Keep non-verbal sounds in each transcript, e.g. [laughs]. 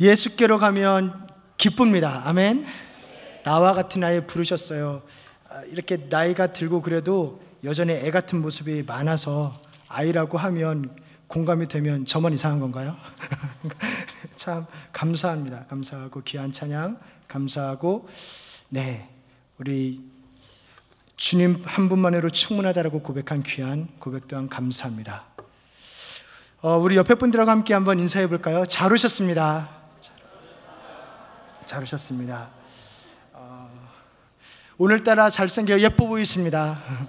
예수께로 가면 기쁩니다. 아멘. 나와 같은 나이에 부르셨어요. 아, 이렇게 나이가 들고 그래도 여전히 애 같은 모습이 많아서 아이라고 하면 공감이 되면 저만 이상한 건가요? [laughs] 참 감사합니다. 감사하고 귀한 찬양 감사하고 네 우리 주님 한 분만으로 충분하다라고 고백한 귀한 고백 또한 감사합니다. 어, 우리 옆에 분들하고 함께 한번 인사해 볼까요? 잘 오셨습니다. 잘 오셨습니다. 어, 오늘따라 잘생겨 예뻐 보이십니다. [laughs]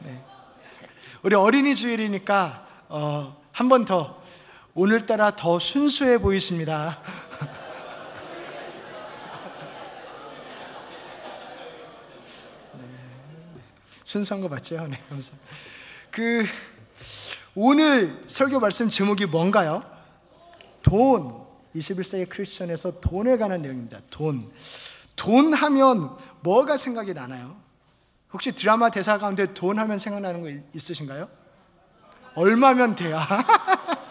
네. 우리 어린이 주일이니까 어, 한번 더 오늘따라 더 순수해 보이십니다. [laughs] 네. 순수한 거 맞죠? 네, 감사합니다. 그 오늘 설교 말씀 제목이 뭔가요? 돈. 21세기 크리스천에서 돈에 관한 내용입니다. 돈. 돈 하면 뭐가 생각이 나나요? 혹시 드라마 대사 가운데 돈 하면 생각나는 거 있으신가요? 얼마면 돼야? [laughs]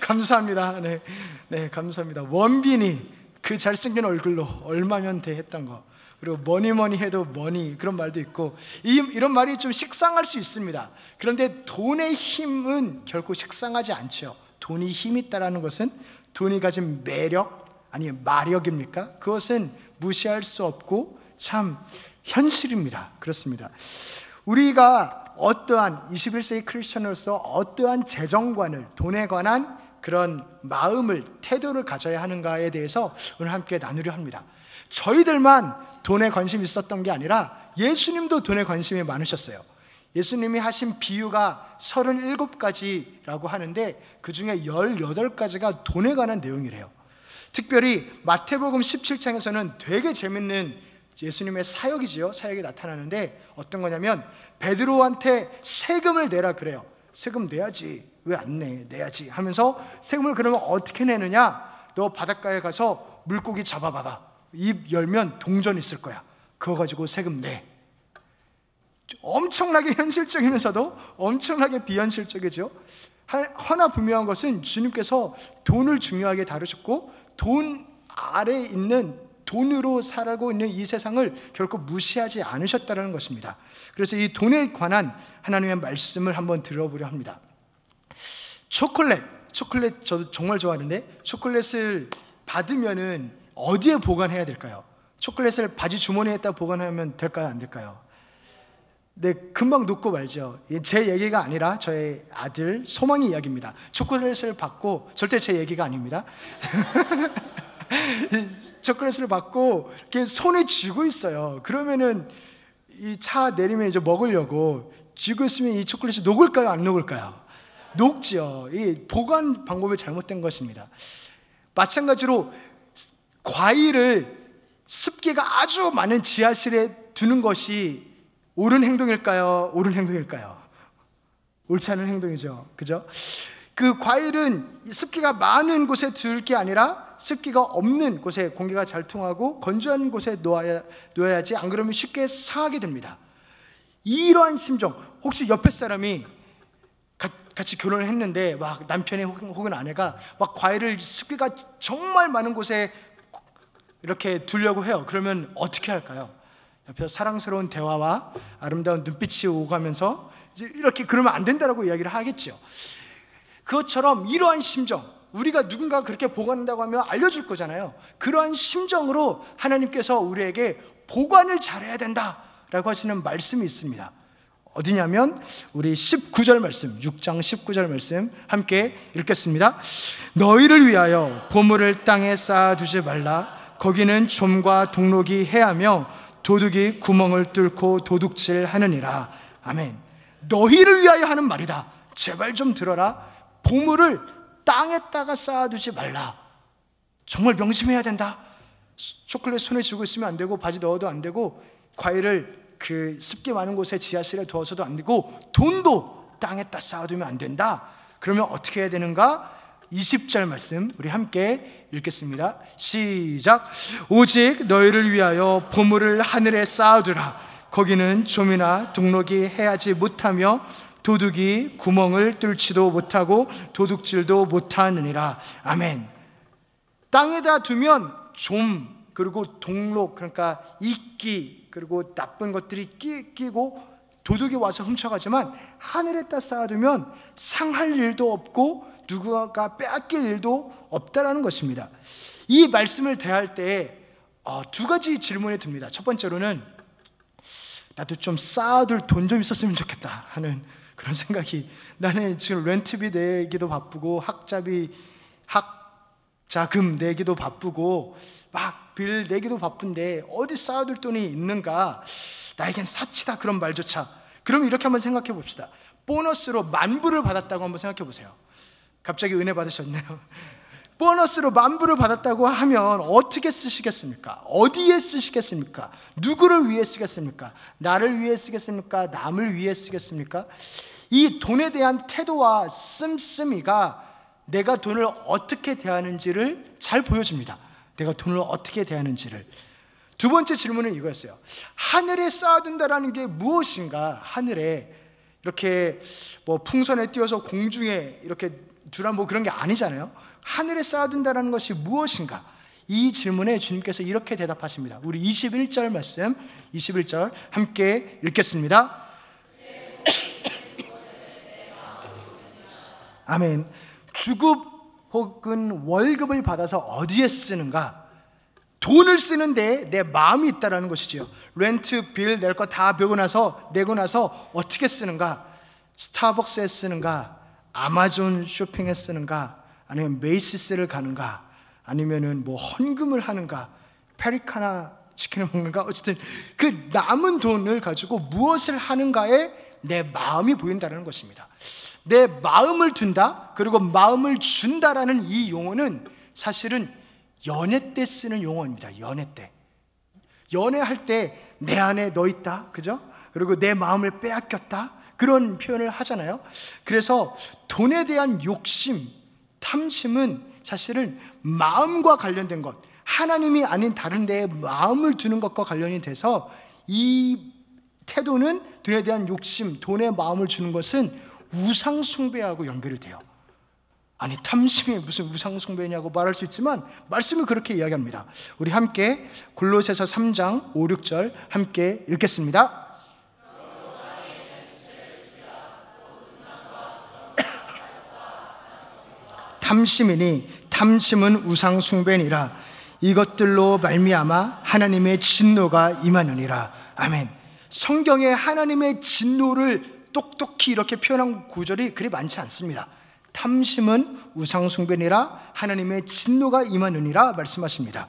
감사합니다. 네. 네, 감사합니다. 원빈이 그 잘생긴 얼굴로 얼마면 돼 했던 거. 그리고 뭐니 뭐니 해도 뭐니 그런 말도 있고 이, 이런 말이 좀 식상할 수 있습니다. 그런데 돈의 힘은 결코 식상하지 않죠. 돈이 힘이 있다라는 것은 돈이 가진 매력 아니 마력입니까? 그것은 무시할 수 없고 참 현실입니다. 그렇습니다. 우리가 어떠한 21세기 크리스천으로서 어떠한 재정관을 돈에 관한 그런 마음을 태도를 가져야 하는가에 대해서 오늘 함께 나누려 합니다. 저희들만 돈에 관심 있었던 게 아니라 예수님도 돈에 관심이 많으셨어요. 예수님이 하신 비유가 37가지라고 하는데 그 중에 18가지가 돈에 관한 내용이래요. 특별히 마태복음 17장에서는 되게 재밌는 예수님의 사역이지요. 사역이 나타나는데 어떤 거냐면 베드로한테 세금을 내라 그래요. 세금 내야지. 왜 안 내? 내야지. 하면서 세금을 그러면 어떻게 내느냐? 너 바닷가에 가서 물고기 잡아봐봐. 입 열면 동전 있을 거야. 그거 가지고 세금 내. 엄청나게 현실적이면서도 엄청나게 비현실적이죠. 하나 분명한 것은 주님께서 돈을 중요하게 다루셨고 돈아래 있는 돈으로 살고 있는 이 세상을 결코 무시하지 않으셨다는 것입니다. 그래서 이 돈에 관한 하나님의 말씀을 한번 들어보려 합니다. 초콜릿, 초콜릿 저도 정말 좋아하는데 초콜릿을 받으면은 어디에 보관해야 될까요? 초콜릿을 바지 주머니에다 보관하면 될까요? 안 될까요? 네, 금방 눕고 말죠. 제 얘기가 아니라 저의 아들 소망의 이야기입니다. 초콜릿을 받고 절대 제 얘기가 아닙니다. [laughs] 초콜릿을 받고 이렇게 손에 쥐고 있어요. 그러면은 이 차 내리면 이제 먹으려고 쥐고 있으면 이 초콜릿이 녹을까요? 안 녹을까요? 녹지요. 이 보관 방법이 잘못된 것입니다. 마찬가지로 과일을 습기가 아주 많은 지하실에 두는 것이 옳은 행동일까요? 옳은 행동일까요? 옳지 않은 행동이죠. 그죠? 그 과일은 습기가 많은 곳에 둘 게 아니라 습기가 없는 곳에 공기가 잘 통하고 건조한 곳에 놓아야, 놓아야지 안 그러면 쉽게 상하게 됩니다. 이러한 심정, 혹시 옆에 사람이 같이 결혼을 했는데 막 남편이 혹은 아내가 막 과일을 습기가 정말 많은 곳에 이렇게 두려고 해요. 그러면 어떻게 할까요? 사랑스러운 대화와 아름다운 눈빛이 오가면서 이제 이렇게 그러면 안 된다라고 이야기를 하겠죠. 그것처럼 이러한 심정, 우리가 누군가 그렇게 보관한다고 하면 알려줄 거잖아요. 그러한 심정으로 하나님께서 우리에게 보관을 잘해야 된다라고 하시는 말씀이 있습니다. 어디냐면 우리 19절 말씀, 6장 19절 말씀 함께 읽겠습니다. 너희를 위하여 보물을 땅에 쌓아 두지 말라. 거기는 좀과 동록이 해하며 도둑이 구멍을 뚫고 도둑질 하느니라. 아멘. 너희를 위하여 하는 말이다. 제발 좀 들어라. 보물을 땅에다가 쌓아두지 말라. 정말 명심해야 된다. 초콜릿 손에 쥐고 있으면 안 되고, 바지 넣어도 안 되고, 과일을 그 습기 많은 곳에 지하실에 두어서도 안 되고, 돈도 땅에다 쌓아두면 안 된다. 그러면 어떻게 해야 되는가? 20절 말씀 우리 함께 읽겠습니다. 시작. 오직 너희를 위하여 보물을 하늘에 쌓아두라. 거기는 좀이나 등록이 해하지 못하며 도둑이 구멍을 뚫지도 못하고 도둑질도 못하느니라. 아멘. 땅에다 두면 좀 그리고 동록 그러니까 이끼 그리고 나쁜 것들이 끼고 도둑이 와서 훔쳐가지만 하늘에다 쌓아두면 상할 일도 없고 누구가 빼앗길 일도 없다라는 것입니다. 이 말씀을 대할 때두 어, 가지 질문이 듭니다. 첫 번째로는 나도 좀 쌓아둘 돈 좀 있었으면 좋겠다 하는 그런 생각이 나는 지금 렌트비 내기도 바쁘고 학자비 학자금 내기도 바쁘고 막 빌 내기도 바쁜데 어디 쌓아둘 돈이 있는가 나에겐 사치다 그런 말조차 그럼 이렇게 한번 생각해 봅시다 보너스로 만불을 받았다고 한번 생각해 보세요 갑자기 은혜 받으셨네요. [laughs] 보너스로 만불을 받았다고 하면 어떻게 쓰시겠습니까? 어디에 쓰시겠습니까? 누구를 위해 쓰겠습니까? 나를 위해 쓰겠습니까? 남을 위해 쓰겠습니까? 이 돈에 대한 태도와 씀씀이가 내가 돈을 어떻게 대하는지를 잘 보여줍니다. 내가 돈을 어떻게 대하는지를. 두 번째 질문은 이거였어요. 하늘에 쌓아둔다라는 게 무엇인가? 하늘에 이렇게 뭐 풍선에 띄어서 공중에 이렇게 주란 뭐 그런 게 아니잖아요. 하늘에 쌓아둔다라는 것이 무엇인가? 이 질문에 주님께서 이렇게 대답하십니다. 우리 21절 말씀, 21절 함께 읽겠습니다. [coughs] 아멘. 주급 혹은 월급을 받아서 어디에 쓰는가? 돈을 쓰는데 내 마음이 있다라는 것이지요. 렌트, 빌, 낼거다 배고 나서, 내고 나서 어떻게 쓰는가? 스타벅스에 쓰는가? 아마존 쇼핑에 쓰는가 아니면 메이시스를 가는가 아니면은 뭐 헌금을 하는가 페리카나 치킨을 먹는가 어쨌든 그 남은 돈을 가지고 무엇을 하는가에 내 마음이 보인다는 것입니다. 내 마음을 둔다 그리고 마음을 준다라는 이 용어는 사실은 연애 때 쓰는 용어입니다. 연애 때 연애할 때 내 안에 너 있다 그죠? 그리고 내 마음을 빼앗겼다 그런 표현을 하잖아요. 그래서 돈에 대한 욕심, 탐심은 사실은 마음과 관련된 것, 하나님이 아닌 다른 데에 마음을 두는 것과 관련이 돼서 이 태도는 돈에 대한 욕심, 돈에 마음을 주는 것은 우상 숭배하고 연결이 돼요. 아니 탐심이 무슨 우상 숭배냐고 말할 수 있지만 말씀이 그렇게 이야기합니다. 우리 함께 골로새서 3장 5, 6절 함께 읽겠습니다. 탐심이니 탐심은 우상숭배니라 이것들로 말미암아 하나님의 진노가 임하느니라 아멘 성경에 하나님의 진노를 똑똑히 이렇게 표현한 구절이 그리 많지 않습니다 탐심은 우상숭배니라 하나님의 진노가 임하느니라 말씀하십니다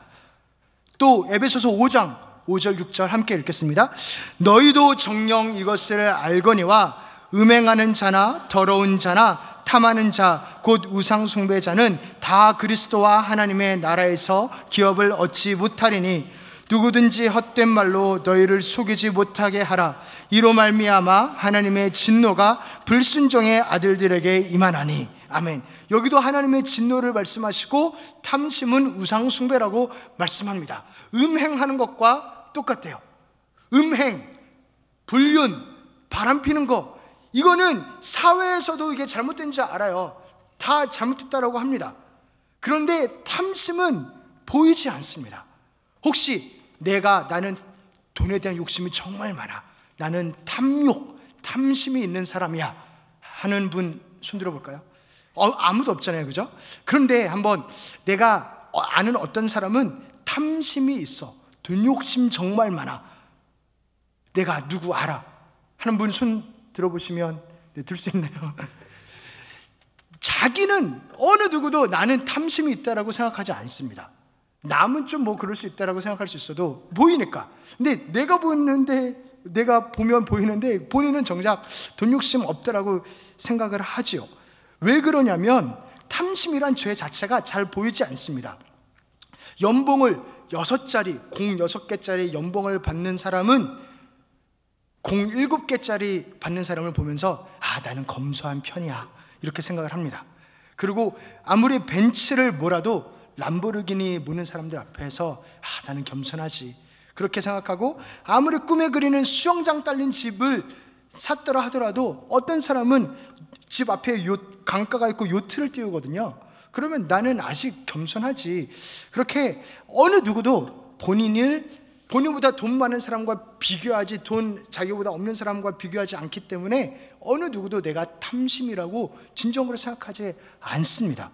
또 에베소서 5장 5절 6절 함께 읽겠습니다 너희도 정령 이것을 알거니와 음행하는 자나 더러운 자나 탐하는 자, 곧 우상 숭배자는 다 그리스도와 하나님의 나라에서 기업을 얻지 못하리니 누구든지 헛된 말로 너희를 속이지 못하게 하라. 이로 말미암아 하나님의 진노가 불순종의 아들들에게 임하나니. 아멘. 여기도 하나님의 진노를 말씀하시고 탐심은 우상 숭배라고 말씀합니다. 음행하는 것과 똑같대요. 음행, 불륜, 바람 피는 거 이거는 사회에서도 이게 잘못된지 알아요. 다 잘못됐다라고 합니다. 그런데 탐심은 보이지 않습니다. 혹시 내가 나는 돈에 대한 욕심이 정말 많아. 나는 탐욕, 탐심이 있는 사람이야. 하는 분 손들어 볼까요? 어, 아무도 없잖아요. 그죠? 그런데 한번 내가 아는 어떤 사람은 탐심이 있어. 돈 욕심 정말 많아. 내가 누구 알아. 하는 분손 들어보시면 네, 들수 있나요? 자기는 어느 누구도 나는 탐심이 있다라고 생각하지 않습니다. 남은 좀 뭐 그럴 수 있다라고 생각할 수 있어도 보이니까. 근데 내가 보는데 내가 보면 보이는데 본인은 정작 돈 욕심 없다라고 생각을 하지요. 왜 그러냐면 탐심이란 죄 자체가 잘 보이지 않습니다. 연봉을 여섯 자리, 공 여섯 개짜리 연봉을 받는 사람은 0 7개짜리 받는 사람을 보면서 아, 나는 검소한 편이야. 이렇게 생각을 합니다. 그리고 아무리 벤츠를 몰아도 람보르기니 모는 사람들 앞에서 아, 나는 겸손하지. 그렇게 생각하고 아무리 꿈에 그리는 수영장 딸린 집을 샀더라 하더라도 어떤 사람은 집 앞에 요, 강가가 있고 요트를 띄우거든요. 그러면 나는 아직 겸손하지. 그렇게 어느 누구도 본인을 본인보다 돈 많은 사람과 비교하지 돈 자기보다 없는 사람과 비교하지 않기 때문에 어느 누구도 내가 탐심이라고 진정으로 생각하지 않습니다.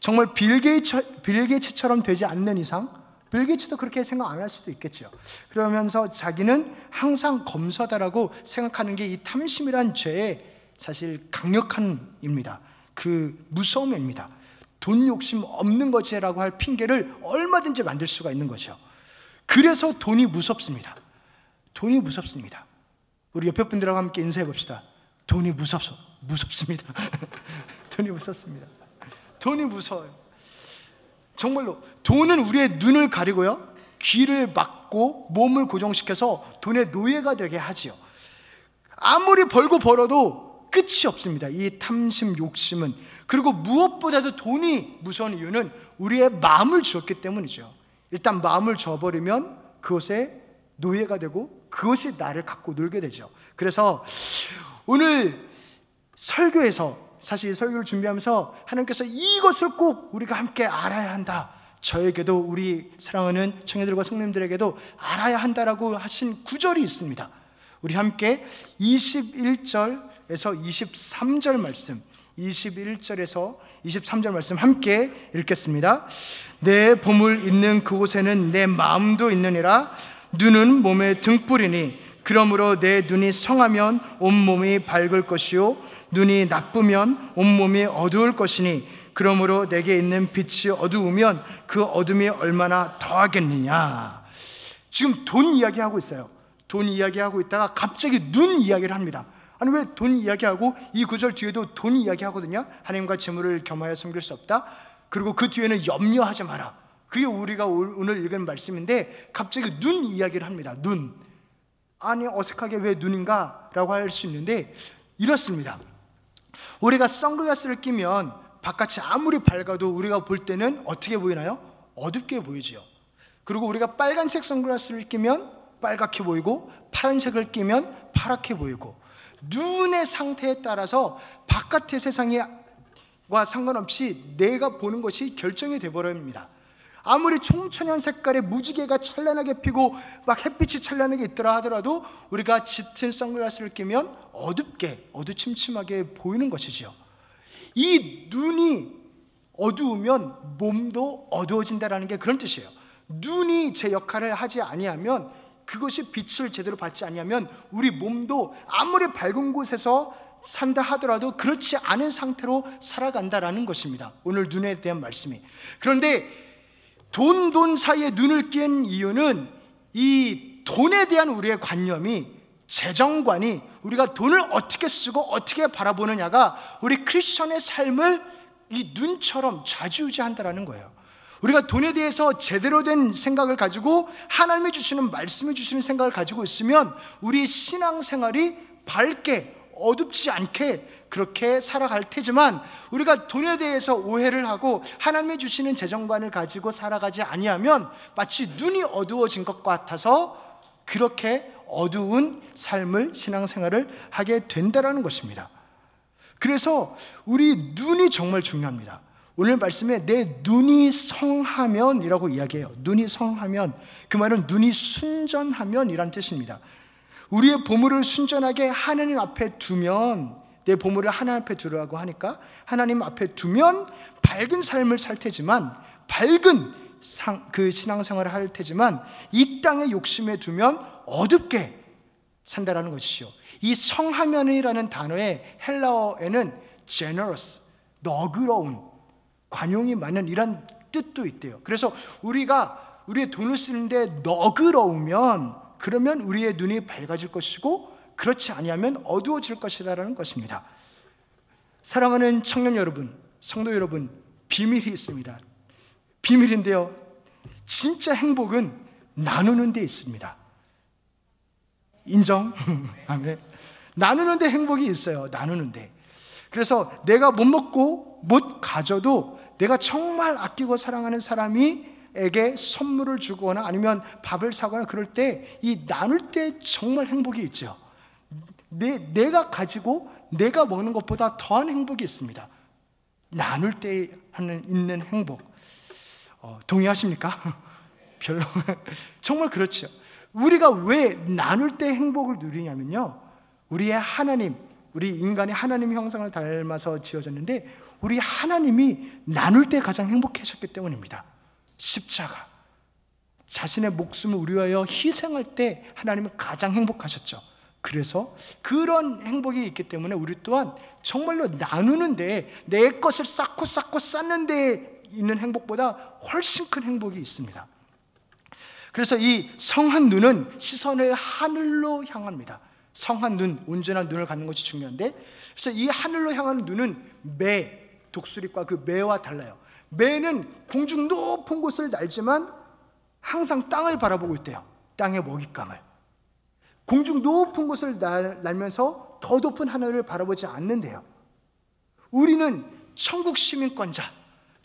정말 빌게이츠, 빌게이츠처럼 되지 않는 이상 빌게이츠도 그렇게 생각 안 할 수도 있겠죠. 그러면서 자기는 항상 검사다라고 생각하는 게 이 탐심이란 죄의 사실 강력한입니다. 그 무서움입니다. 돈 욕심 없는 것이라고 할 핑계를 얼마든지 만들 수가 있는 거죠. 그래서 돈이 무섭습니다. 돈이 무섭습니다. 우리 옆에 분들하고 함께 인사해 봅시다. 돈이 무섭소. 무섭습니다. [laughs] 돈이 무섭습니다. 돈이 무서워요. 정말로 돈은 우리의 눈을 가리고요. 귀를 막고 몸을 고정시켜서 돈의 노예가 되게 하지요. 아무리 벌고 벌어도 끝이 없습니다. 이 탐심, 욕심은. 그리고 무엇보다도 돈이 무서운 이유는 우리의 마음을 주었기 때문이죠. 일단 마음을 줘버리면 그것에 노예가 되고 그것이 나를 갖고 놀게 되죠. 그래서 오늘 설교에서 사실 설교를 준비하면서 하나님께서 이것을 꼭 우리가 함께 알아야 한다. 저에게도 우리 사랑하는 청년들과 성님들에게도 알아야 한다라고 하신 구절이 있습니다. 우리 함께 21절에서 23절 말씀, 21절에서 23절 말씀 함께 읽겠습니다. 내 보물 있는 그곳에는 내 마음도 있느니라 눈은 몸의 등불이니 그러므로 내 눈이 성하면 온몸이 밝을 것이요 눈이 나쁘면 온몸이 어두울 것이니 그러므로 내게 있는 빛이 어두우면 그 어둠이 얼마나 더하겠느냐 지금 돈 이야기하고 있어요 돈 이야기하고 있다가 갑자기 눈 이야기를 합니다 아니 왜 돈 이야기하고 이 구절 뒤에도 돈 이야기하거든요. 하나님과 재물을 겸하여 섬길 수 없다. 그리고 그 뒤에는 염려하지 마라. 그게 우리가 오늘 읽은 말씀인데 갑자기 눈 이야기를 합니다. 눈. 아니 어색하게 왜 눈인가라고 할 수 있는데 이렇습니다. 우리가 선글라스를 끼면 바깥이 아무리 밝아도 우리가 볼 때는 어떻게 보이나요? 어둡게 보이지요. 그리고 우리가 빨간색 선글라스를 끼면 빨갛게 보이고 파란색을 끼면 파랗게 보이고 눈의 상태에 따라서 바깥의 세상과 상관없이 내가 보는 것이 결정이 되버립니다. 아무리 총천연 색깔의 무지개가 찬란하게 피고 막 햇빛이 찬란하게 있더라 하더라도 우리가 짙은 선글라스를 끼면 어둡게 어두침침하게 보이는 것이지요. 이 눈이 어두우면 몸도 어두워진다라는 게 그런 뜻이에요. 눈이 제 역할을 하지 아니하면 그것이 빛을 제대로 받지 않냐면 우리 몸도 아무리 밝은 곳에서 산다 하더라도 그렇지 않은 상태로 살아간다라는 것입니다. 오늘 눈에 대한 말씀이. 그런데 돈, 돈 사이에 눈을 깬 이유는 이 돈에 대한 우리의 관념이 재정관이 우리가 돈을 어떻게 쓰고 어떻게 바라보느냐가 우리 크리스천의 삶을 이 눈처럼 좌지우지한다라는 거예요. 우리가 돈에 대해서 제대로 된 생각을 가지고 하나님이 주시는 말씀을 주시는 생각을 가지고 있으면 우리 신앙생활이 밝게 어둡지 않게 그렇게 살아갈 테지만 우리가 돈에 대해서 오해를 하고 하나님이 주시는 재정관을 가지고 살아가지 아니하면 마치 눈이 어두워진 것 같아서 그렇게 어두운 삶을 신앙생활을 하게 된다라는 것입니다. 그래서 우리 눈이 정말 중요합니다. 오늘 말씀에 내 눈이 성하면이라고 이야기해요. 눈이 성하면 그 말은 눈이 순전하면이란 뜻입니다. 우리의 보물을 순전하게 하나님 앞에 두면 내 보물을 하나님 앞에 두라고 하니까 하나님 앞에 두면 밝은 삶을 살 테지만 밝은 상, 그 신앙생활을 할 테지만 이 땅의 욕심에 두면 어둡게 산다라는 것이죠. 이 성하면이라는 단어의 헬라어에는 generous, 너그러운, 관용이 많은 이런 뜻도 있대요. 그래서 우리가 우리의 돈을 쓰는데 너그러우면 그러면 우리의 눈이 밝아질 것이고 그렇지 아니하면 어두워질 것이다라는 것입니다. 사랑하는 청년 여러분, 성도 여러분, 비밀이 있습니다. 비밀인데요. 진짜 행복은 나누는 데 있습니다. 인정? [laughs] 나누는 데 행복이 있어요. 나누는 데. 그래서 내가 못 먹고 못 가져도 내가 정말 아끼고 사랑하는 사람이 에게 선물을 주거나 아니면 밥을 사거나 그럴 때 이 나눌 때 정말 행복이 있죠. 내, 내가 가지고 내가 먹는 것보다 더한 행복이 있습니다. 나눌 때 하는 있는 행복. 어, 동의하십니까? [laughs] 별로. [laughs] 정말 그렇죠. 우리가 왜 나눌 때 행복을 누리냐면요. 우리의 하나님, 우리 인간의 하나님 형상을 닮아서 지어졌는데 우리 하나님이 나눌 때 가장 행복해졌기 때문입니다. 십자가. 자신의 목숨을 우리하여 희생할 때 하나님은 가장 행복하셨죠. 그래서 그런 행복이 있기 때문에 우리 또한 정말로 나누는 데내 것을 쌓고 쌓고 쌓는 데 있는 행복보다 훨씬 큰 행복이 있습니다. 그래서 이 성한 눈은 시선을 하늘로 향합니다. 성한 눈, 온전한 눈을 갖는 것이 중요한데 그래서 이 하늘로 향하는 눈은 매, 독수리과 그 매와 달라요. 매는 공중 높은 곳을 날지만 항상 땅을 바라보고 있대요. 땅의 먹잇감을. 공중 높은 곳을 날, 면서더 높은 하늘을 바라보지 않는데요. 우리는 천국 시민권자,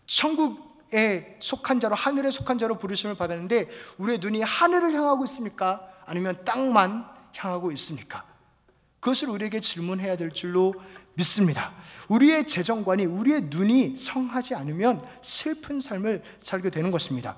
천국에 속한 자로 하늘에 속한 자로 부르심을 받았는데 우리의 눈이 하늘을 향하고 있습니까? 아니면 땅만 향하고 있습니까? 그것을 우리에게 질문해야 될 줄로 믿습니다. 우리의 재정관이 우리의 눈이 성하지 않으면 슬픈 삶을 살게 되는 것입니다.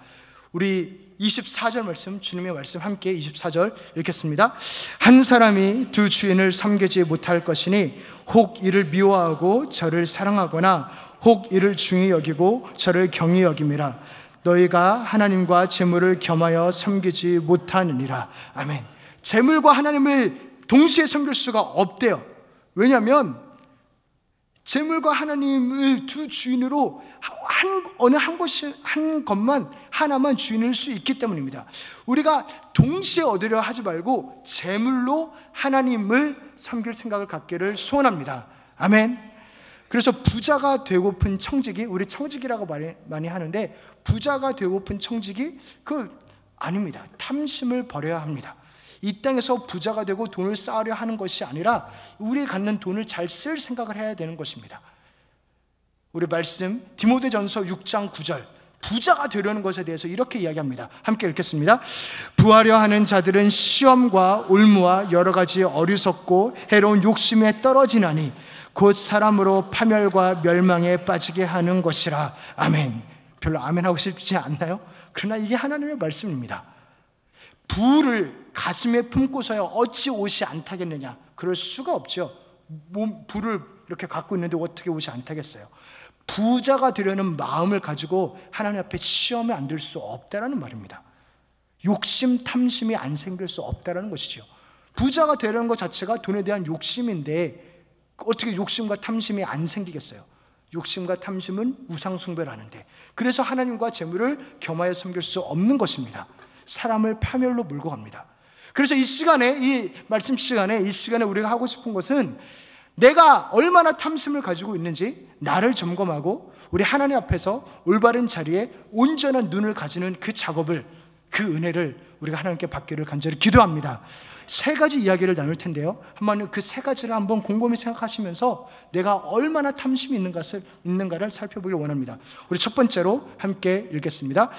우리 24절 말씀 주님의 말씀 함께 24절 읽겠습니다. 한 사람이 두 주인을 섬기지 못할 것이니 혹 이를 미워하고 저를 사랑하거나 혹 이를 중히 여기고 저를 경히 여김이라 너희가 하나님과 재물을 겸하여 섬기지 못하느니라. 아멘. 재물과 하나님을 동시에 섬길 수가 없대요. 왜냐하 재물과 하나님을 두 주인으로 한, 어느 한 곳이 한 것만 하나만 주인일 수 있기 때문입니다. 우리가 동시에 얻으려 하지 말고 재물로 하나님을 섬길 생각을 갖기를 소원합니다. 아멘. 그래서 부자가 되고픈 청직이 우리 청직이라고 많이, 많이 하는데 부자가 되고픈 청직이 그 아닙니다. 탐심을 버려야 합니다. 이 땅에서 부자가 되고 돈을 쌓으려 하는 것이 아니라 우리 갖는 돈을 잘 쓸 생각을 해야 되는 것입니다. 우리 말씀 디모데전서 6장 9절 부자가 되려는 것에 대해서 이렇게 이야기합니다. 함께 읽겠습니다. 부하려 하는 자들은 시험과 올무와 여러 가지 어리석고 해로운 욕심에 떨어지나니 곧 사람으로 파멸과 멸망에 빠지게 하는 것이라. 아멘. 별로 아멘 하고 싶지 않나요? 그러나 이게 하나님의 말씀입니다. 부를 가슴에 품고서야 어찌 옷이 안 타겠느냐? 그럴 수가 없죠. 몸, 부를 이렇게 갖고 있는데 어떻게 옷이 안 타겠어요? 부자가 되려는 마음을 가지고 하나님 앞에 시험에 안 들 수 없다라는 말입니다. 욕심, 탐심이 안 생길 수 없다라는 것이죠. 부자가 되려는 것 자체가 돈에 대한 욕심인데 어떻게 욕심과 탐심이 안 생기겠어요? 욕심과 탐심은 우상숭배라는데 그래서 하나님과 재물을 겸하여 섬길 수 없는 것입니다. 사람을 파멸로 물고 갑니다. 그래서 이 시간에, 이 말씀 시간에, 이 시간에 우리가 하고 싶은 것은 내가 얼마나 탐심을 가지고 있는지 나를 점검하고 우리 하나님 앞에서 올바른 자리에 온전한 눈을 가지는 그 작업을 그 은혜를 우리가 하나님께 받기를 간절히 기도합니다. 세 가지 이야기를 나눌 텐데요. 한 번 그 세 가지를 한번 곰곰이 생각하시면서 내가 얼마나 탐심이 있는가를 살펴보길 원합니다. 우리 첫 번째로 함께 읽겠습니다.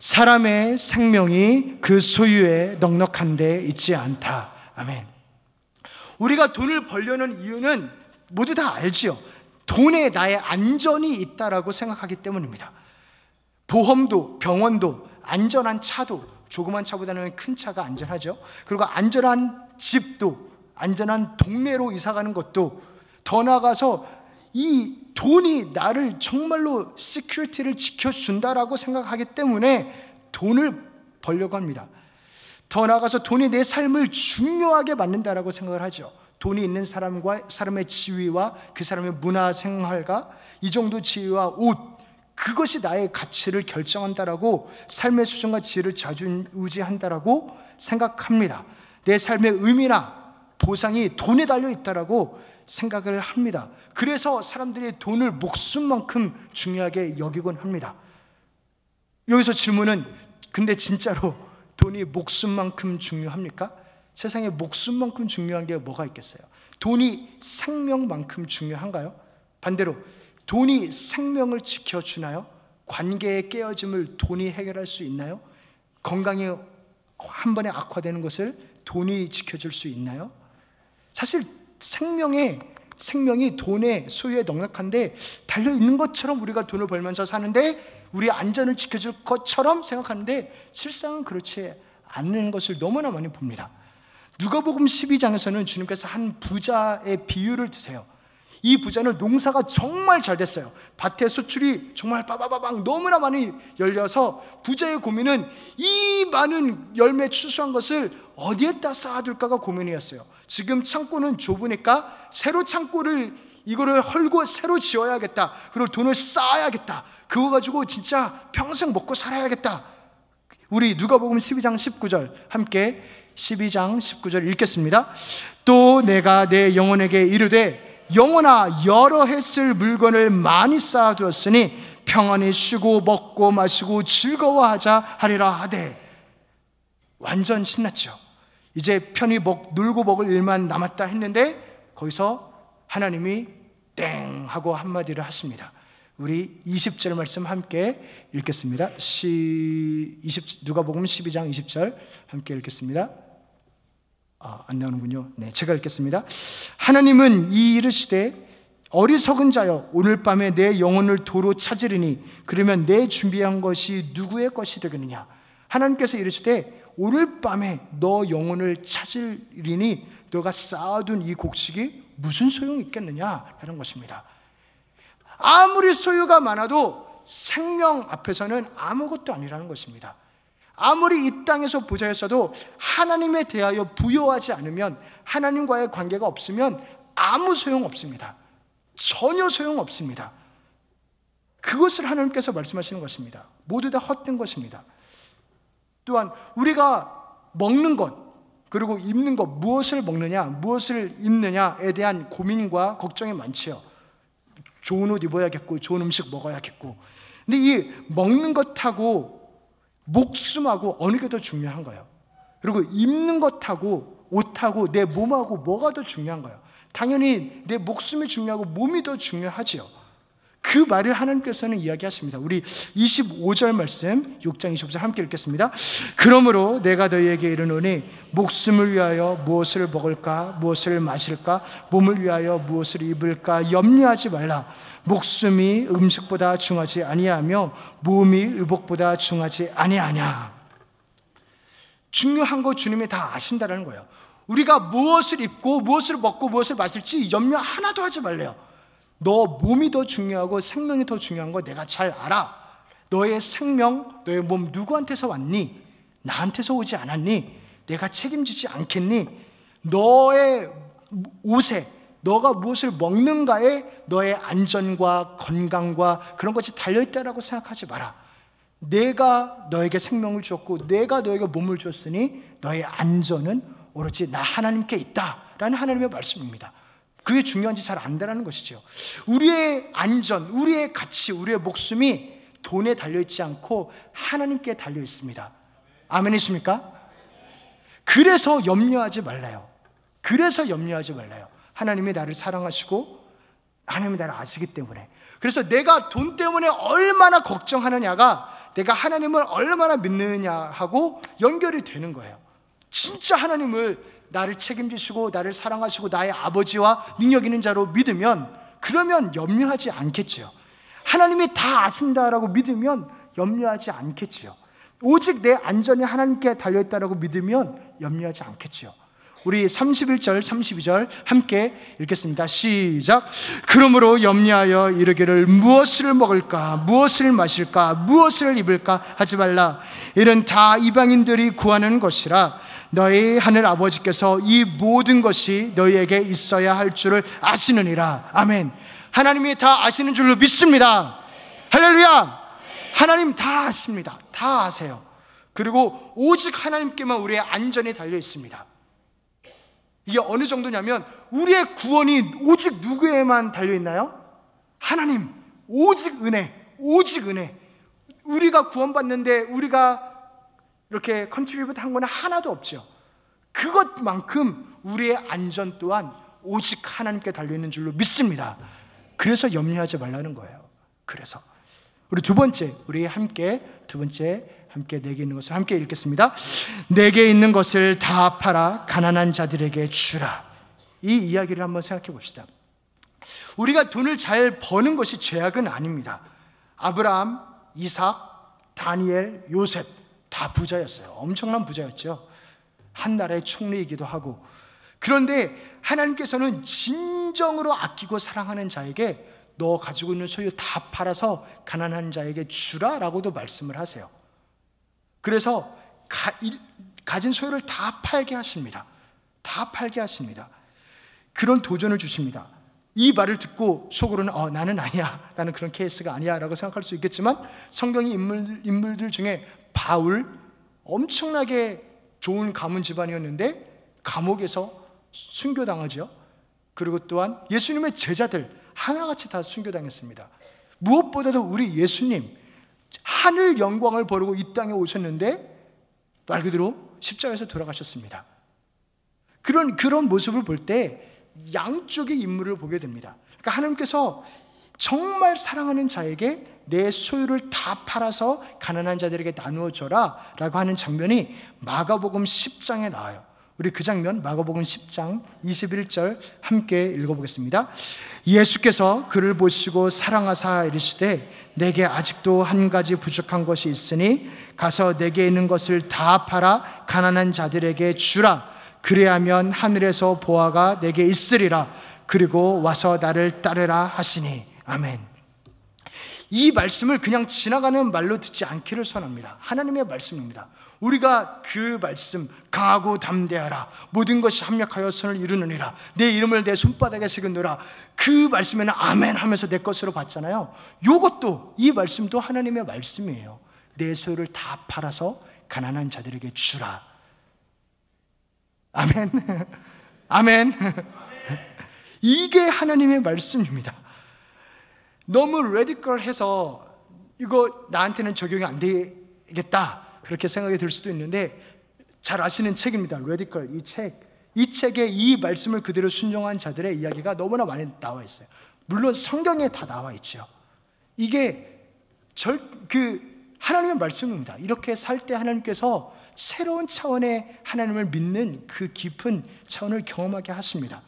사람의 생명이 그 소유에 넉넉한 데 있지 않다. 아멘. 우리가 돈을 벌려는 이유는 모두 다 알지요. 돈에 나의 안전이 있다라고 생각하기 때문입니다. 보험도 병원도 안전한 차도 조그만 차보다는 큰 차가 안전하죠. 그리고 안전한 집도 안전한 동네로 이사 가는 것도 더 나아가서 이 돈이 나를 정말로 시큐리티를 지켜준다라고 생각하기 때문에 돈을 벌려고 합니다. 더 나아가서 돈이 내 삶을 중요하게 만든다라고 생각을 하죠. 돈이 있는 사람과 사람의 지위와 그 사람의 문화 생활과 이 정도 지위와 옷 그것이 나의 가치를 결정한다라고 삶의 수준과 지위를 좌지우지한다라고 생각합니다. 내 삶의 의미나 보상이 돈에 달려 있다라고 생각을 합니다. 그래서 사람들이 돈을 목숨만큼 중요하게 여기곤 합니다. 여기서 질문은 근데 진짜로 돈이 목숨만큼 중요합니까? 세상에 목숨만큼 중요한 게 뭐가 있겠어요? 돈이 생명만큼 중요한가요? 반대로 돈이 생명을 지켜주나요? 관계의 깨어짐을 돈이 해결할 수 있나요? 건강이 한 번에 악화되는 것을 돈이 지켜줄 수 있나요? 사실 생명의 생명이 돈의 소유에 넉넉한데 달려 있는 것처럼 우리가 돈을 벌면서 사는데 우리 안전을 지켜줄 것처럼 생각하는데 실상은 그렇지 않는 것을 너무나 많이 봅니다. 누가복음 12장에서는 주님께서 한 부자의 비유를 드세요. 이 부자는 농사가 정말 잘 됐어요. 밭에 수출이 정말 빠바바방 너무나 많이 열려서 부자의 고민은 이 많은 열매 추수한 것을 어디에다 쌓아둘까가 고민이었어요. 지금 창고는 좁으니까 새로 창고를 이거를 헐고 새로 지어야겠다. 그리고 돈을 쌓아야겠다. 그거 가지고 진짜 평생 먹고 살아야겠다. 우리 누가복음 12장 19절 함께 12장 19절 읽겠습니다. 또 내가 내 영혼에게 이르되 영혼아 여러 했을 물건을 많이 쌓아두었으니 평안히 쉬고 먹고 마시고 즐거워하자 하리라 하되 완전 신났죠. 이제 편히 먹, 놀고 먹을 일만 남았다 했는데 거기서 하나님이 땡 하고 한마디를 하십니다. 우리 20절 말씀 함께 읽겠습니다. 시, 20, 누가복음 12장 20절 함께 읽겠습니다. 아, 안 나오는군요. 네, 제가 읽겠습니다. 하나님은 이 이르시되 어리석은 자여 오늘 밤에 내 영혼을 도로 찾으리니 그러면 내 준비한 것이 누구의 것이 되겠느냐 하나님께서 이르시되 오늘 밤에 너 영혼을 찾으리니 너가 쌓아둔 이 곡식이 무슨 소용이 있겠느냐라는 것입니다. 아무리 소유가 많아도 생명 앞에서는 아무것도 아니라는 것입니다. 아무리 이 땅에서 부자였어도 하나님에 대하여 부여하지 않으면 하나님과의 관계가 없으면 아무 소용 없습니다. 전혀 소용 없습니다. 그것을 하나님께서 말씀하시는 것입니다. 모두 다 헛된 것입니다. 또한 우리가 먹는 것, 그리고 입는 것, 무엇을 먹느냐, 무엇을 입느냐에 대한 고민과 걱정이 많지요. 좋은 옷 입어야겠고, 좋은 음식 먹어야겠고. 근데 이 먹는 것하고 목숨하고 어느 게 더 중요한 거예요. 그리고 입는 것하고 옷하고 내 몸하고 뭐가 더 중요한 거예요. 당연히 내 목숨이 중요하고 몸이 더 중요하지요. 그 말을 하나님께서는 이야기하십니다. 우리 25절 말씀 6장 25절 함께 읽겠습니다. 그러므로 내가 너희에게 이르노니 목숨을 위하여 무엇을 먹을까 무엇을 마실까 몸을 위하여 무엇을 입을까 염려하지 말라. 목숨이 음식보다 중하지 아니하며 몸이 의복보다 중하지 아니하냐. 중요한 거 주님이 다 아신다라는 거예요. 우리가 무엇을 입고 무엇을 먹고 무엇을 마실지 염려 하나도 하지 말래요. 너 몸이 더 중요하고 생명이 더 중요한 거 내가 잘 알아. 너의 생명, 너의 몸 누구한테서 왔니? 나한테서 오지 않았니? 내가 책임지지 않겠니? 너의 옷에, 너가 무엇을 먹는가에 너의 안전과 건강과 그런 것이 달려있다라고 생각하지 마라. 내가 너에게 생명을 주었고, 내가 너에게 몸을 주었으니 너의 안전은 오로지 나 하나님께 있다라는 하나님의 말씀입니다. 그게 중요한지 잘 안다라는 것이죠. 우리의 안전, 우리의 가치, 우리의 목숨이 돈에 달려있지 않고 하나님께 달려있습니다. 아멘이십니까? 그래서 염려하지 말라요. 그래서 염려하지 말라요. 하나님이 나를 사랑하시고 하나님이 나를 아시기 때문에 그래서 내가 돈 때문에 얼마나 걱정하느냐가 내가 하나님을 얼마나 믿느냐하고 연결이 되는 거예요. 진짜 하나님을 나를 책임지시고 나를 사랑하시고 나의 아버지와 능력 있는 자로 믿으면 그러면 염려하지 않겠지요. 하나님이 다 아신다라고 믿으면 염려하지 않겠지요. 오직 내 안전이 하나님께 달려있다라고 믿으면 염려하지 않겠지요. 우리 31절, 32절 함께 읽겠습니다. 시작. 그러므로 염려하여 이르기를 무엇을 먹을까, 무엇을 마실까, 무엇을 입을까 하지 말라. 이는 다 이방인들이 구하는 것이라. 너희 하늘 아버지께서 이 모든 것이 너희에게 있어야 할 줄을 아시느니라. 아멘. 하나님이 다 아시는 줄로 믿습니다. 할렐루야! 하나님 다 아십니다. 다 아세요. 그리고 오직 하나님께만 우리의 안전이 달려 있습니다. 이게 어느 정도냐면 우리의 구원이 오직 누구에만 달려 있나요? 하나님, 오직 은혜, 오직 은혜. 우리가 구원받는데 우리가 이렇게 컨트리뷰트 한 거는 하나도 없죠. 그것만큼 우리의 안전 또한 오직 하나님께 달려 있는 줄로 믿습니다. 그래서 염려하지 말라는 거예요. 그래서 우리 두 번째, 우리 함께 두 번째 함께 내게 있는 것을 함께 읽겠습니다. 내게 있는 것을 다 팔아 가난한 자들에게 주라. 이 이야기를 한번 생각해 봅시다. 우리가 돈을 잘 버는 것이 죄악은 아닙니다. 아브라함, 이삭, 다니엘, 요셉 다 부자였어요. 엄청난 부자였죠. 한 나라의 총리이기도 하고. 그런데 하나님께서는 진정으로 아끼고 사랑하는 자에게 너 가지고 있는 소유 다 팔아서 가난한 자에게 주라라고도 말씀을 하세요. 그래서 가, 일, 가진 소유를 다 팔게 하십니다. 다 팔게 하십니다. 그런 도전을 주십니다. 이 말을 듣고 속으로는 어, 나는 아니야. 나는 그런 케이스가 아니야. 라고 생각할 수 있겠지만 성경의 인물, 인물들 중에 바울 엄청나게 좋은 가문 집안이었는데 감옥에서 순교당하죠. 그리고 또한 예수님의 제자들 하나같이 다 순교당했습니다. 무엇보다도 우리 예수님, 하늘 영광을 버리고 이 땅에 오셨는데 말 그대로 십자가에서 돌아가셨습니다. 그런 그런 모습을 볼 때 양쪽의 인물을 보게 됩니다. 그러니까 하나님께서 정말 사랑하는 자에게 내 소유를 다 팔아서 가난한 자들에게 나누어 줘라라고 하는 장면이 마가복음 10장에 나와요. 우리 그 장면 마가복음 10장 21절 함께 읽어보겠습니다. 예수께서 그를 보시고 사랑하사 이르시되 내게 아직도 한 가지 부족한 것이 있으니 가서 내게 있는 것을 다 팔아 가난한 자들에게 주라 그래야면 하늘에서 보아가 내게 있으리라 그리고 와서 나를 따르라 하시니 아멘. 이 말씀을 그냥 지나가는 말로 듣지 않기를 선합니다. 하나님의 말씀입니다. 우리가 그 말씀 강하고 담대하라 모든 것이 합력하여 선을 이루느니라 내 이름을 내 손바닥에 새겼노라 그 말씀에는 아멘 하면서 내 것으로 봤잖아요 요것도 이 말씀도 하나님의 말씀이에요 내 소유를 다 팔아서 가난한 자들에게 주라 아멘 [laughs] 아멘 [laughs] 이게 하나님의 말씀입니다 너무 레디컬해서 이거 나한테는 적용이 안 되겠다 그렇게 생각이 들 수도 있는데 잘 아시는 책입니다. 레디컬 이 책. 이 책에 이 말씀을 그대로 순종한 자들의 이야기가 너무나 많이 나와 있어요. 물론 성경에 다 나와 있죠. 이게 절, 그 하나님의 말씀입니다. 이렇게 살 때 하나님께서 새로운 차원의 하나님을 믿는 그 깊은 차원을 경험하게 하십니다.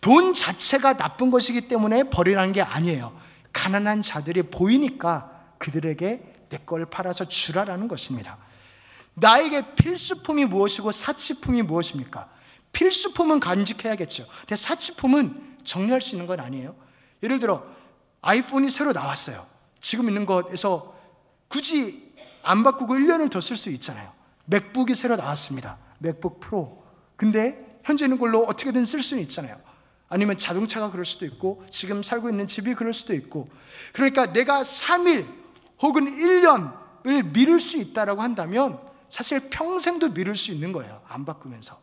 돈 자체가 나쁜 것이기 때문에 버리라는 게 아니에요. 가난한 자들이 보이니까 그들에게 내 걸 팔아서 주라라는 것입니다. 나에게 필수품이 무엇이고 사치품이 무엇입니까? 필수품은 간직해야겠죠. 근데 사치품은 정리할 수 있는 건 아니에요. 예를 들어 아이폰이 새로 나왔어요. 지금 있는 것에서 굳이 안 바꾸고 1년을 더 쓸 수 있잖아요. 맥북이 새로 나왔습니다. 맥북 프로. 근데 현재 있는 걸로 어떻게든 쓸 수는 있잖아요. 아니면 자동차가 그럴 수도 있고 지금 살고 있는 집이 그럴 수도 있고 그러니까 내가 3일 혹은 1년을 미룰 수 있다라고 한다면 사실 평생도 미룰 수 있는 거예요. 안 바꾸면서.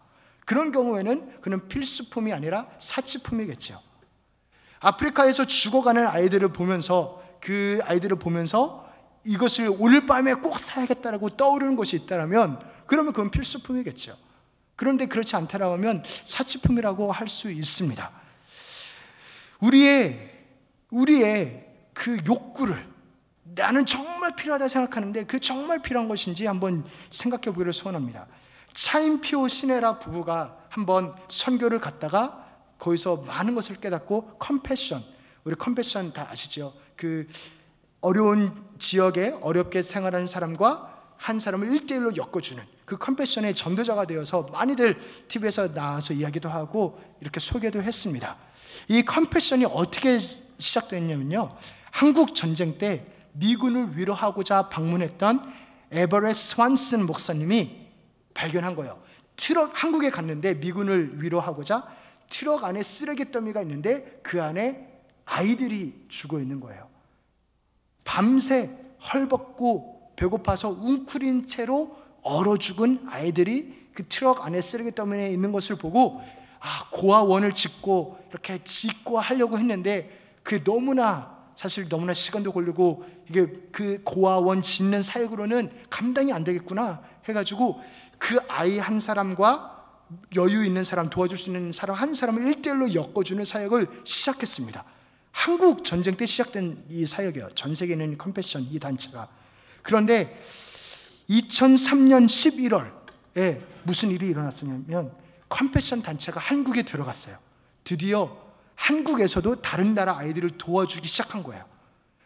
그런 경우에는 그는 필수품이 아니라 사치품이겠죠. 아프리카에서 죽어가는 아이들을 보면서 그 아이들을 보면서 이것을 오늘 밤에 꼭 사야겠다라고 떠오르는 것이 있다면 그러면 그건 필수품이겠죠. 그런데 그렇지 않다라고 하면 사치품이라고 할 수 있습니다. 우리의, 우리의 그 욕구를 나는 정말 필요하다 생각하는데 그 정말 필요한 것인지 한번 생각해 보기를 소원합니다. 차인표 시네라 부부가 한번 선교를 갔다가 거기서 많은 것을 깨닫고 컴패션, 우리 컴패션 다 아시죠? 그 어려운 지역에 어렵게 생활하는 사람과 한 사람을 일대일로 엮어주는 그컴패션의 전도자가 되어서 많이들 TV에서 나와서 이야기도 하고 이렇게 소개도 했습니다. 이 컨페션이 어떻게 시작됐냐면요. 한국 전쟁 때 미군을 위로하고자 방문했던 에버레스 스완슨 목사님이 발견한 거예요. 트럭 한국에 갔는데 미군을 위로하고자 트럭 안에 쓰레기 더미가 있는데 그 안에 아이들이 죽어 있는 거예요. 밤새 헐벗고 배고파서 웅크린 채로 얼어 죽은 아이들이 그 트럭 안에 쓰레기 때문에 있는 것을 보고 아, 고아원을 짓고 이렇게 짓고 하려고 했는데 그 너무나 사실 너무나 시간도 걸리고 이게 그 고아원 짓는 사역으로는 감당이 안 되겠구나 해가지고 그 아이 한 사람과 여유 있는 사람 도와줄 수 있는 사람 한 사람을 일대일로 엮어주는 사역을 시작했습니다. 한국 전쟁 때 시작된 이 사역이에요. 전 세계는 컴패션 이 단체가. 그런데 2003년 11월에 무슨 일이 일어났었냐면 컴패션 단체가 한국에 들어갔어요. 드디어 한국에서도 다른 나라 아이들을 도와주기 시작한 거예요.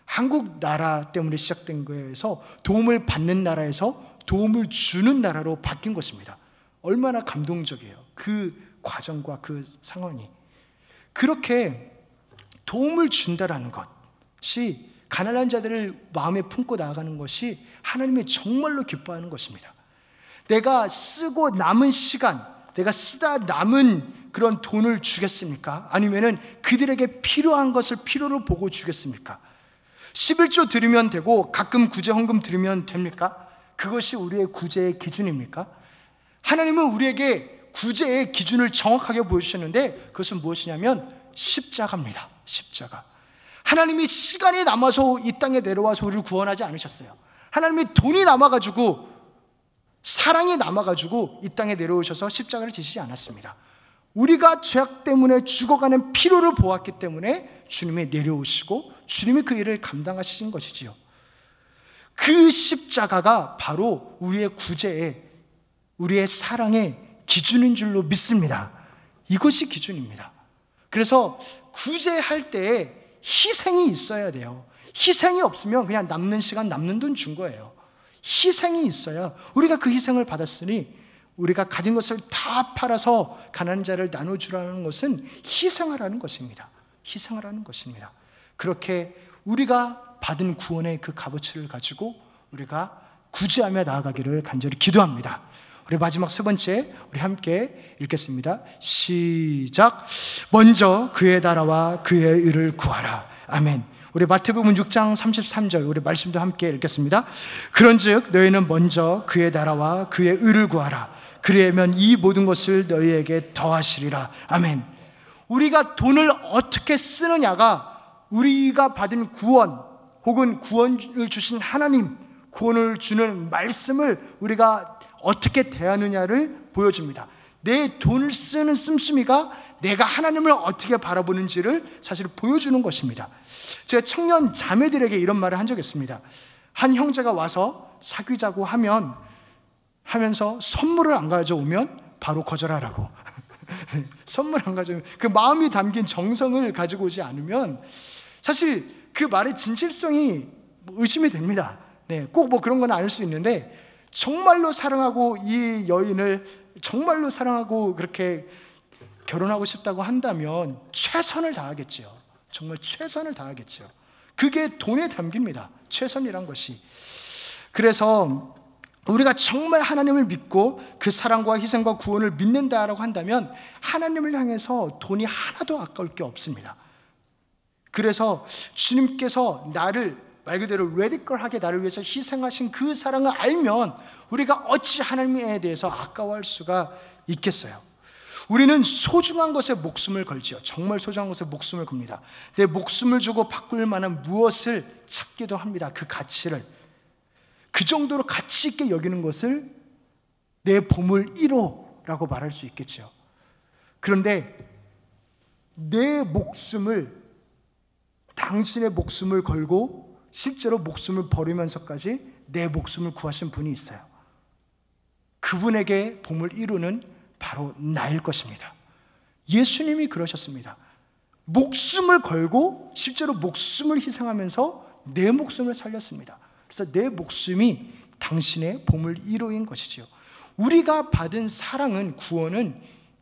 한국 나라 때문에 시작된 거에서 도움을 받는 나라에서 도움을 주는 나라로 바뀐 것입니다. 얼마나 감동적이에요. 그 과정과 그 상황이. 그렇게 도움을 준다라는 것이 가난한 자들을 마음에 품고 나아가는 것이 하나님이 정말로 기뻐하는 것입니다. 내가 쓰고 남은 시간, 내가 쓰다 남은 그런 돈을 주겠습니까? 아니면은 그들에게 필요한 것을 필요로 보고 주겠습니까? 11조 드리면 되고 가끔 구제 헌금 드리면 됩니까? 그것이 우리의 구제의 기준입니까? 하나님은 우리에게 구제의 기준을 정확하게 보여주셨는데 그것은 무엇이냐면 십자가입니다. 십자가. 하나님이 시간이 남아서 이 땅에 내려와서 우리를 구원하지 않으셨어요. 하나님이 돈이 남아가지고 사랑이 남아가지고 이 땅에 내려오셔서 십자가를 지시지 않았습니다. 우리가 죄악 때문에 죽어가는 피로를 보았기 때문에 주님이 내려오시고 주님이 그 일을 감당하신 것이지요. 그 십자가가 바로 우리의 구제에 우리의 사랑의 기준인 줄로 믿습니다. 이것이 기준입니다. 그래서 구제할 때에 희생이 있어야 돼요. 희생이 없으면 그냥 남는 시간, 남는 돈 준 거예요. 희생이 있어야 우리가 그 희생을 받았으니 우리가 가진 것을 다 팔아서 가난 자를 나눠주라는 것은 희생하라는 것입니다. 희생하라는 것입니다. 그렇게 우리가 받은 구원의 그 값어치를 가지고 우리가 구제하며 나아가기를 간절히 기도합니다. 우리 마지막 세 번째 우리 함께 읽겠습니다. 시작. 먼저 그의 나라와 그의 일을 구하라. 아멘. 우리 마태복음 6장 33절 우리 말씀도 함께 읽겠습니다. 그런즉 너희는 먼저 그의 나라와 그의 의를 구하라. 그리하면 이 모든 것을 너희에게 더하시리라. 아멘. 우리가 돈을 어떻게 쓰느냐가 우리가 받은 구원 혹은 구원을 주신 하나님, 구원을 주는 말씀을 우리가 어떻게 대하느냐를 보여줍니다. 내 돈을 쓰는 씀씀이가 내가 하나님을 어떻게 바라보는지를 사실 보여주는 것입니다. 제가 청년 자매들에게 이런 말을 한 적이 있습니다. 한 형제가 와서 사귀자고 하면 하면서 선물을 안 가져오면 바로 거절하라고. [laughs] 선물 안 가져오면 그 마음이 담긴 정성을 가지고 오지 않으면 사실 그 말의 진실성이 의심이 됩니다. 네, 꼭 뭐 그런 건 아닐 수 있는데 정말로 사랑하고 이 여인을 정말로 사랑하고 그렇게 결혼하고 싶다고 한다면 최선을 다하겠지요. 정말 최선을 다하겠지요. 그게 돈에 담깁니다. 최선이란 것이. 그래서 우리가 정말 하나님을 믿고 그 사랑과 희생과 구원을 믿는다라고 한다면 하나님을 향해서 돈이 하나도 아까울 게 없습니다. 그래서 주님께서 나를 말 그대로 레디컬하게 나를 위해서 희생하신 그 사랑을 알면 우리가 어찌 하나님에 대해서 아까워할 수가 있겠어요? 우리는 소중한 것에 목숨을 걸지요. 정말 소중한 것에 목숨을 겁니다. 내 목숨을 주고 바꿀 만한 무엇을 찾기도 합니다. 그 가치를. 그 정도로 가치 있게 여기는 것을 내 보물 1호라고 말할 수있겠지 그런데 내 목숨을 당신의 목숨을 걸고 실제로 목숨을 버리면서까지 내 목숨을 구하신 분이 있어요. 그분에게 복을 이루는 바로 나일 것입니다. 예수님이 그러셨습니다. 목숨을 걸고 실제로 목숨을 희생하면서 내 목숨을 살렸습니다. 그래서 내 목숨이 당신의 봄을 이로인 것이지요. 우리가 받은 사랑은 구원은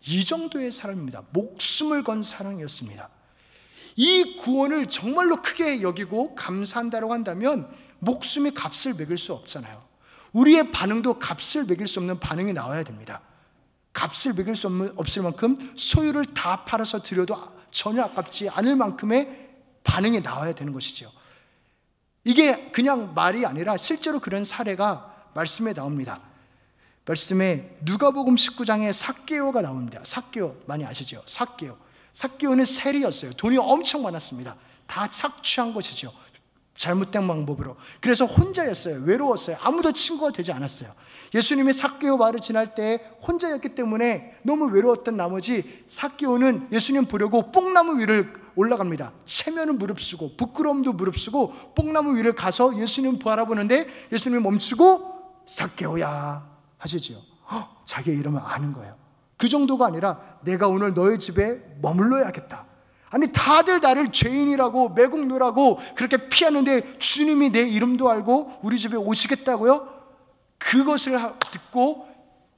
이 정도의 사랑입니다. 목숨을 건 사랑이었습니다. 이 구원을 정말로 크게 여기고 감사한다고 한다면 목숨이 값을 매길 수 없잖아요. 우리의 반응도 값을 매길 수 없는 반응이 나와야 됩니다. 값을 매길 수 없을 만큼 소유를 다 팔아서 드려도 아, 전혀 아깝지 않을 만큼의 반응이 나와야 되는 것이죠. 이게 그냥 말이 아니라 실제로 그런 사례가 말씀에 나옵니다. 말씀에 누가복음 19장에 사개오가 나옵니다. 사개오 많이 아시죠? 사개오 삭개오는 세리였어요. 돈이 엄청 많았습니다. 다 착취한 것이죠. 잘못된 방법으로. 그래서 혼자였어요. 외로웠어요. 아무도 친구가 되지 않았어요. 예수님이 삭개오 마을 지날 때 혼자였기 때문에 너무 외로웠던 나머지 삭개오는 예수님 보려고 뽕나무 위를 올라갑니다. 체면은 무릅쓰고 부끄러움도 무릅쓰고 뽕나무 위를 가서 예수님 바라보는데 예수님이 멈추고 삭개오야 하시지요. 어, 자기 이름을 아는 거예요. 그 정도가 아니라 내가 오늘 너의 집에 머물러야겠다. 아니 다들 나를 죄인이라고 매국노라고 그렇게 피하는데 주님이 내 이름도 알고 우리 집에 오시겠다고요? 그것을 듣고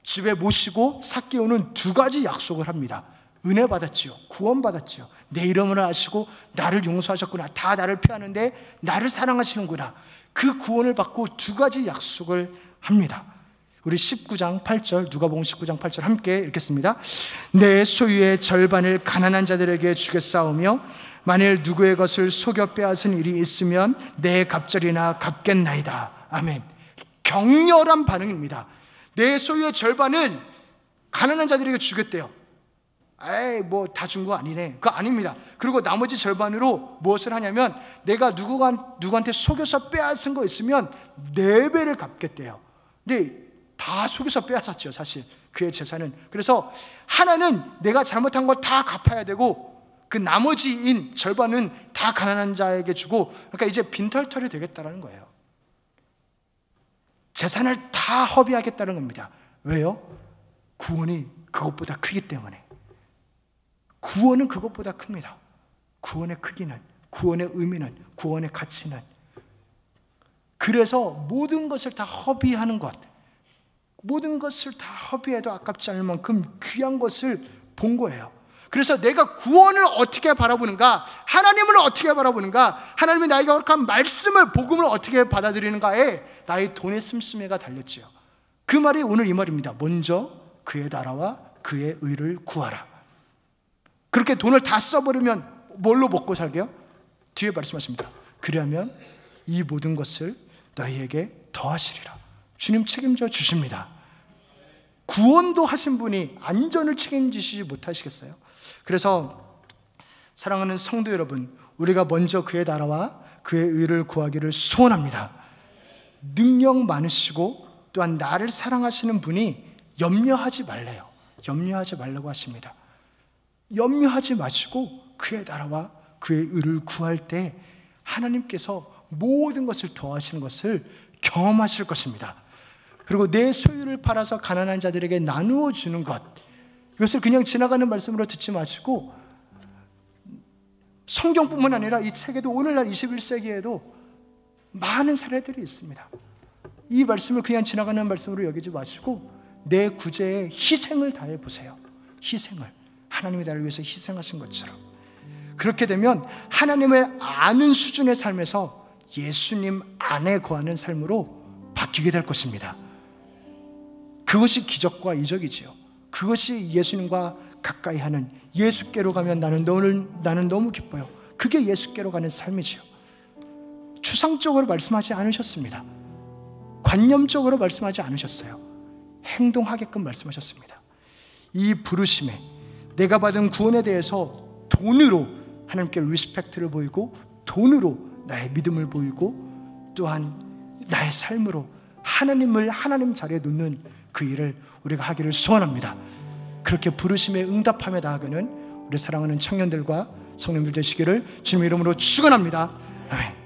집에 모시고 삭개오는 두 가지 약속을 합니다. 은혜 받았지요. 구원 받았지요. 내 이름을 아시고 나를 용서하셨구나. 다 나를 피하는데 나를 사랑하시는구나. 그 구원을 받고 두 가지 약속을 합니다. 우리 19장 8절 누가복음 19장 8절 함께 읽겠습니다. 내 소유의 절반을 가난한 자들에게 주겠사오며 만일 누구의 것을 속여 빼앗은 일이 있으면 내 갑절이나 갚겠나이다. 아멘. 격렬한 반응입니다. 내 소유의 절반을 가난한 자들에게 주겠대요. 에이, 뭐, 다 준 거 아니네. 그거 아닙니다. 그리고 나머지 절반으로 무엇을 하냐면, 내가 누구가, 누구한테 속여서 빼앗은 거 있으면, 네 배를 갚겠대요. 근데 다 속여서 빼앗았죠, 사실. 그의 재산은. 그래서 하나는 내가 잘못한 거 다 갚아야 되고 그 나머지인 절반은 다 가난한 자에게 주고 그러니까 이제 빈털털이 되겠다라는 거예요. 재산을 다 허비하겠다는 겁니다. 왜요? 구원이 그것보다 크기 때문에. 구원은 그것보다 큽니다. 구원의 크기는, 구원의 의미는, 구원의 가치는. 그래서 모든 것을 다 허비하는 것, 모든 것을 다 허비해도 아깝지 않을 만큼 귀한 것을 본 거예요. 그래서 내가 구원을 어떻게 바라보는가, 하나님을 어떻게 바라보는가, 하나님의 나에게 허락한 말씀을, 복음을 어떻게 받아들이는가에 나의 돈의 씀씀이가 달렸지요. 그 말이 오늘 이 말입니다. 먼저 그의 나라와 그의 의를 구하라. 그렇게 돈을 다 써버리면 뭘로 먹고 살게요? 뒤에 말씀하십니다. 그러면 이 모든 것을 너희에게 더하시리라. 주님 책임져 주십니다. 구원도 하신 분이 안전을 책임지시지 못하시겠어요? 그래서 사랑하는 성도 여러분, 우리가 먼저 그의 나라와 그의 의를 구하기를 소원합니다. 능력 많으시고 또한 나를 사랑하시는 분이 염려하지 말래요. 염려하지 말라고 하십니다. 염려하지 마시고 그의 나라와 그의 의를 구할 때 하나님께서 모든 것을 더하시는 것을 경험하실 것입니다. 그리고 내 소유를 팔아서 가난한 자들에게 나누어 주는 것. 이것을 그냥 지나가는 말씀으로 듣지 마시고 성경뿐만 아니라 이 책에도 오늘날 21세기에도 많은 사례들이 있습니다. 이 말씀을 그냥 지나가는 말씀으로 여기지 마시고 내 구제에 희생을 다해 보세요. 희생을 하나님이 나를 위해서 희생하신 것처럼 그렇게 되면 하나님을 아는 수준의 삶에서 예수님 안에 거하는 삶으로 바뀌게 될 것입니다. 그것이 기적과 이적이지요. 그것이 예수님과 가까이 하는 예수께로 가면 나는 너를 나는 너무 기뻐요. 그게 예수께로 가는 삶이지요. 추상적으로 말씀하지 않으셨습니다. 관념적으로 말씀하지 않으셨어요. 행동하게끔 말씀하셨습니다. 이 부르심에 내가 받은 구원에 대해서 돈으로 하나님께 리스펙트를 보이고 돈으로 나의 믿음을 보이고 또한 나의 삶으로 하나님을 하나님 자리에 놓는 그 일을 우리가 하기를 소원합니다. 그렇게 부르심에 응답하며 나아가는 우리 사랑하는 청년들과 성령들 되시기를 주님 이름으로 축원합니다. 아멘.